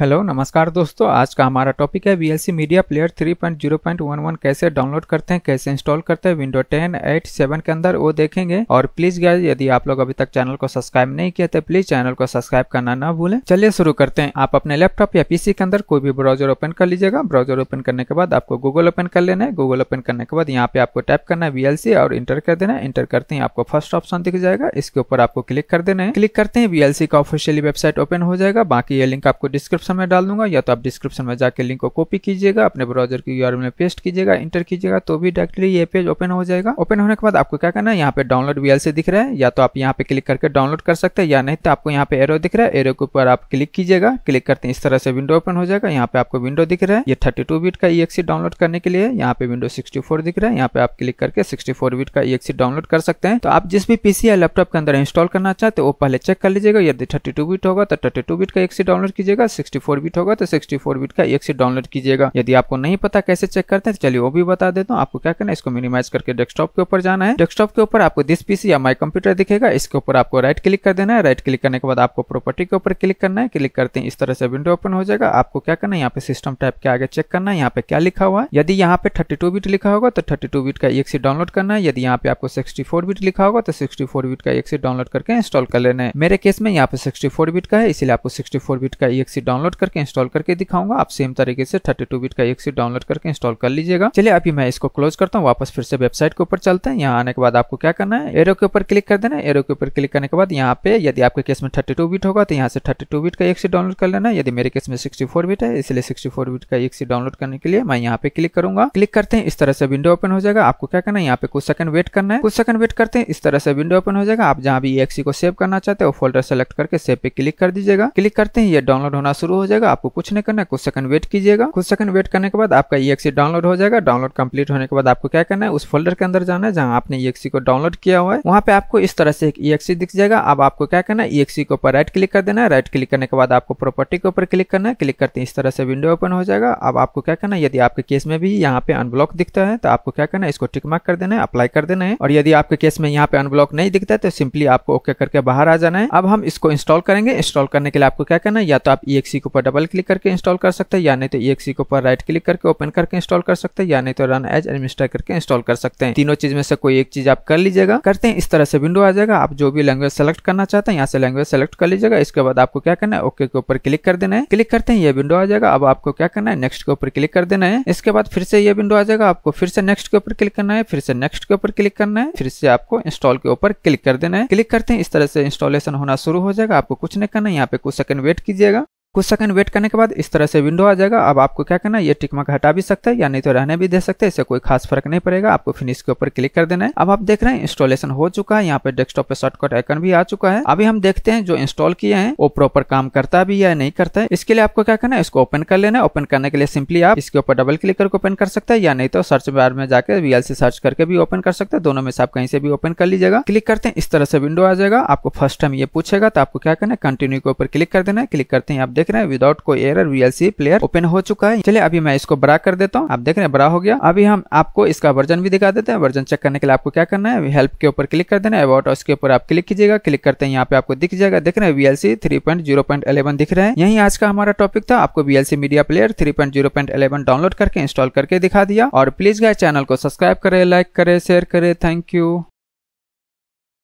hello नमस्कार दोस्तों आज का हमारा टॉपिक है वी मीडिया प्लेयर 3.0.11 कैसे डाउनलोड करते हैं कैसे इंस्टॉल करते हैं विंडो 10, 8, 7 के अंदर वो देखेंगे और प्लीज गाइज यदि आप लोग अभी तक चैनल को सब्सक्राइब नहीं किया तो प्लीज चैनल को सब्सक्राइब करना ना भूलें चलिए शुरू करते हैं आप अपने लैपटॉप या पीसी के अंदर कोई भी ब्राउजर ओपन कर लीजिएगा ब्राउजर ओपन करने के बाद आपको गूगल ओपन कर लेना है गूगल ओपन करने के बाद यहाँ पे आपको टाइप करना है वी और इंटर कर देना है इंटर करते हैं आपको फर्स्ट ऑप्शन दिख जाएगा इसके ऊपर आपको क्लिक कर देना है क्लिक करते हैं वीएलसी का ऑफिशियली वेबसाइट ओपन हो जाएगा बाकी ये लिंक आपको डिस्क्रिप्शन डिस्क्रिप्शन में डाल दूंगा या तो आप डिस्क्रिप्शन में जाकर लिंक को कॉपी कीजिएगा अपने ब्राउजर की यूआरएल में पेस्ट कीजिएगा इंटर कीजिएगा तो भी डायरेक्टली ये पेज ओपन हो जाएगा ओपन होने के बाद आपको क्या करना है यहाँ पे डाउनलोड वीएल दिख रहा है या तो आप यहाँ पे क्लिक करके डाउनलोड कर सकते हैं या नहीं तो आपको यहाँ पे एरो दिख रहा है एरो के ऊपर आप क्लिक कीजिएगा क्लिक करते हैं इस तरह से विंडो ओपन हो जाएगा यहाँ पे आपको विंडो दिख रहा है ये 32 बिट का ईएक्सी डाउनलोड करने के लिए यहाँ पे विंडो फोर दिख रहा है यहाँ पे आप क्लिक करके फोर बिट का ईएक्सी डाउनलोड कर सकते हैं तो आप जिस भी पीसी या लैपटॉप के अंदर इंस्टॉल करना चाहते हो वो पहले चेक कर लीजिएगा यदि थर्टी बिट होगा तो थर्टी बिट का ईएक्सी डाउनलोड कीजिएगा सिक्सटी 64 बिट होगा तो 64 बिट का एक से डाउनलोड कीजिएगा यदि आपको नहीं पता कैसे चेक करते हैं तो चलिए वो भी बता देता हूँ आपको क्या करना है इसको मिनिमाइज करके डेस्कटॉप के ऊपर जाना है डेस्कटॉप के ऊपर आपको दिस पीसी या माई कंप्यूटर दिखेगा इसके ऊपर आपको राइट क्लिक कर देना है राइट क्लिक करने के बाद आपको प्रॉपर्टी के ऊपर क्लिक करना है क्लिक करते हैं इस तरह से विंडो ओपन हो जाएगा आपको क्या करना है यहाँ पे सिस्टम टाइप के आगे चेक करना है यहाँ पे क्या लिखा हुआ है यदि यहाँ पे टू बिट लिखा होगा तो टू बिट का एक से डाउनलोड करना है यदि यहाँ पे आपको फोर बिट लिखा होगा तो फोर बिट का एक से डाउनलोड करके इंस्टॉल कर लेना है मेरे केस में यहाँ पे फोर बिट का है इसलिए आपको फोर बिट का एक से डाउनलोड डाउनलोड करके इंस्टॉल करके दिखाऊंगा आप सेम तरीके से 32 बिट का एक सी डाउनलोड करके इंस्टॉल कर लीजिएगा चलिए अभी मैं इसको क्लोज करता हूँ वापस फिर से वेबसाइट के ऊपर चलते हैं यहाँ आने के बाद आपको क्या करना है एरो के ऊपर क्लिक कर देना एरो के ऊपर क्लिक करने के बाद यहाँ पे यदि आपके केस में थर्टी बिट होगा तो यहाँ से थर्टी बिट का एक सी डाउनलोड कर लेना यदि मेरे केस में सिक्सटी बिट है इसलिए सिक्सटी बिट का एक सी डाउनलोड करने के लिए मैं यहाँ पे क्लिक करूंगा क्लिक करते हैं इस तरह से विंडो ओपन हो जाएगा आपको क्या करना है यहाँ पे कुछ सेकंड वेट करना है कुछ सेकंड वेट करते हैं इस तरह से विंडो ओपन हो जाएगा आप जहाँ भी एक्सी को सेव करना चाहते हो फोल्डर सेलेक्ट करके सेव पे क्लिक कर दीजिएगा क्लिक करते हैं ये डाउनलोड होना शुरू हो जाएगा आपको कुछ नहीं करना है कुछ सेकंड वेट कीजिएगा कुछ सेकंड वेट करने के बाद आपका ई डाउनलोड हो जाएगा डाउनलोड कंप्लीट होने के बाद आपको क्या करना है उस फोल्डर के अंदर जाना है जहाँ आपने ई को डाउनलोड किया हुआ है वहाँ पे आपको इस तरह से एक ई दिख जाएगा अब आपको क्या करना है ई के ऊपर राइट क्लिक कर देना है राइट क्लिक करने के बाद आपको प्रॉपर्टी के ऊपर क्लिक करना है क्लिक करते हैं इस तरह से विंडो ओपन हो जाएगा अब आपको क्या करना है यदि आपके केस में भी यहाँ पे अनब्लॉक दिखता है तो आपको क्या करना है इसको टिक मार्क कर देना है अप्लाई कर देना है और यदि आपके केस में यहाँ पे अनब्लॉक नहीं दिखता है तो सिंपली आपको ओके करके बाहर आ जाना है अब हम इसको इंस्टॉल करेंगे इंस्टॉल करने के लिए आपको क्या करना है या तो आप ई के ऊपर डबल क्लिक करके इंस्टॉल कर सकते हैं या नहीं तो ई के ऊपर राइट क्लिक करके ओपन करके इंस्टॉल कर सकते हैं या नहीं तो रन एज एडमिनिस्ट्रेटर करके इंस्टॉल कर सकते हैं तीनों चीज में से कोई एक चीज आप कर लीजिएगा करते हैं इस तरह से विंडो आ जाएगा आप जो भी लैंग्वेज सेलेक्ट करना चाहते हैं यहाँ से लैंग्वेज सेलेक्ट कर लीजिएगा इसके बाद आपको क्या करना है ओके के ऊपर क्लिक कर देना है क्लिक करते हैं ये विंडो आ जाएगा अब आपको क्या करना है नेक्स्ट के ऊपर क्लिक कर देना है इसके बाद फिर से ये विंडो आ जाएगा आपको फिर से नेक्स्ट के ऊपर क्लिक करना है फिर से नेक्स्ट के ऊपर क्लिक करना है फिर से आपको इंस्टॉल के ऊपर क्लिक कर देना है क्लिक करते हैं इस तरह से इंस्टॉलेशन होना शुरू हो जाएगा आपको कुछ नहीं करना है यहाँ पे कुछ सेकंड वेट कीजिएगा कुछ सेकंड वेट करने के बाद इस तरह से विंडो आ जाएगा अब आपको क्या करना है ये टिक मार्क हटा भी सकते हैं या नहीं तो रहने भी दे सकते हैं इससे कोई खास फर्क नहीं पड़ेगा आपको फिनिश के ऊपर क्लिक कर देना है अब आप देख रहे हैं इंस्टॉलेशन हो चुका है यहाँ पे डेस्कटॉप पे शॉर्टकट आइकन भी आ चुका है अभी हम देखते हैं जो इंस्टॉल किए हैं वो प्रॉपर काम करता भी या नहीं करता है इसके लिए आपको क्या करना है इसको ओपन कर लेना है ओपन करने के लिए सिंपली आप इसके ऊपर डबल क्लिक करके ओपन कर सकते हैं या नहीं तो सर्च बार में जाकर वीएलसी सर्च करके भी ओपन कर सकते हैं दोनों में से आप कहीं से भी ओपन कर लीजिएगा क्लिक करते हैं इस तरह से विंडो आ जाएगा आपको फर्स्ट टाइम ये पूछेगा तो आपको क्या करना है कंटिन्यू के ऊपर क्लिक कर देना है क्लिक करते हैं आप देख रहे हैं विदाउट कोई एरर वीएलसी प्लेयर ओपन हो चुका है चलिए अभी मैं इसको बड़ा कर देता हूँ आप देख रहे हैं बड़ा हो गया अभी हम आपको इसका वर्जन भी दिखा देते हैं वर्जन चेक करने के लिए आपको क्या करना है हेल्प के ऊपर क्लिक कर देना है अबाउट उसके ऊपर आप क्लिक कीजिएगा क्लिक करते हैं यहाँ पे आपको दिख जाएगा देख रहे हैं वीएलसी थ्री दिख रहे हैं यही आज का हमारा टॉपिक था आपको VLC media player three download करके इंस्टॉल करके दिखा दिया और प्लीज गाय चैनल को सब्सक्राइब करे लाइक करे शेयर करे थैंक यू